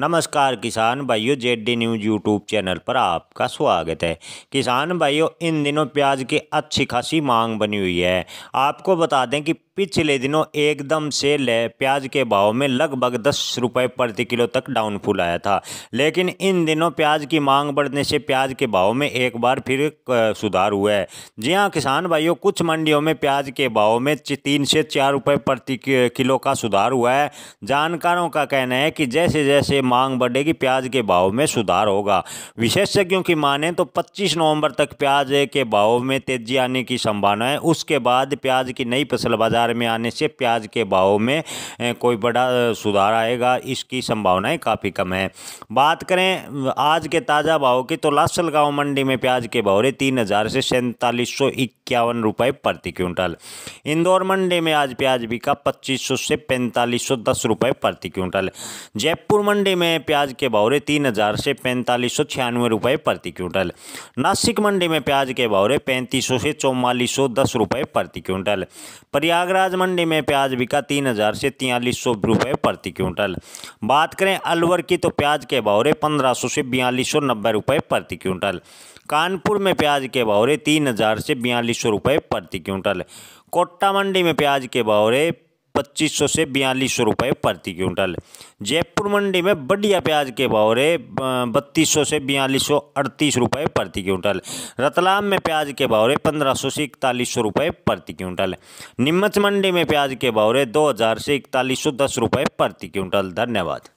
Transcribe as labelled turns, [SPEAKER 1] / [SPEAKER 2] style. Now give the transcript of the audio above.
[SPEAKER 1] नमस्कार किसान भाइयों JD D news YouTube channel पर आपका स्वागत है किसान भाइयों इन दिनों प्याज की अच्छी खासी मांग बनी हुई है आपको बता दें कि पिछले दिनों एकदम से ले प्याज के भाव में लगभग दस रुपये प्रति किलो तक डाउनफुल आया था लेकिन इन दिनों प्याज की मांग बढ़ने से प्याज के भाव में एक बार फिर सुधार हुआ है जी हाँ किसान भाइयों कुछ मंडियों में प्याज के भाव में तीन से चार रुपये प्रति किलो का सुधार हुआ है जानकारों का कहना है कि जैसे जैसे मांग बढ़ेगी प्याज के भाव में सुधार होगा विशेषज्ञों की माने तो पच्चीस नवम्बर तक प्याज के भाव में तेजी आने की संभावना है उसके बाद प्याज की नई फसल बाजार बाज़ार में आने से प्याज के भाव में कोई बड़ा सुधार आएगा इसकी संभावनाएं काफ़ी कम है बात करें आज के ताज़ा भाव की तो लासल गाँव मंडी में प्याज के भाव रहे तीन हज़ार से सैंतालीस सौ इक्यावन रुपये प्रति क्विंटल इंदौर मंडी में आज प्याज बिका पच्चीस सौ से पैंतालीस सौ दस रुपये प्रति क्विंटल जयपुर मंडी में प्याज के भाव रहे तीन हज़ार से पैंतालीस सौ छियानवे रुपये प्रति क्विंटल नासिक मंडी में प्याज के भाव रहे पैंतीस सौ से चौवालीस सौ दस रुपये प्रति क्विंटल प्रयाग प्रयागराज मंडी में प्याज बिका तीन हज़ार से तियालीस सौ रुपये प्रति क्विंटल बात करें अलवर की तो प्याज के भावरे पंद्रह सौ से बयालीस सौ नब्बे रुपये प्रति क्विंटल कानपुर में प्याज के भावरे तीन हज़ार से बयालीस सौ रुपये प्रति क्विंटल कोट्टा मंडी में प्याज के भावरे पच्चीस सौ से बयालीस सौ रुपये प्रति क्विंटल जयपुर मंडी में बढ़िया प्याज के भाव रहे बत्तीस सौ से बयालीस सौ अड़तीस रुपये प्रति क्विंटल रतलाम में प्याज के भाव रहे पंद्रह सौ से इकतालीस सौ रुपये प्रति क्विंटल नीमच मंडी में प्याज के भाव रहे दो हज़ार से इकतालीस सौ दस रुपये प्रति क्विंटल धन्यवाद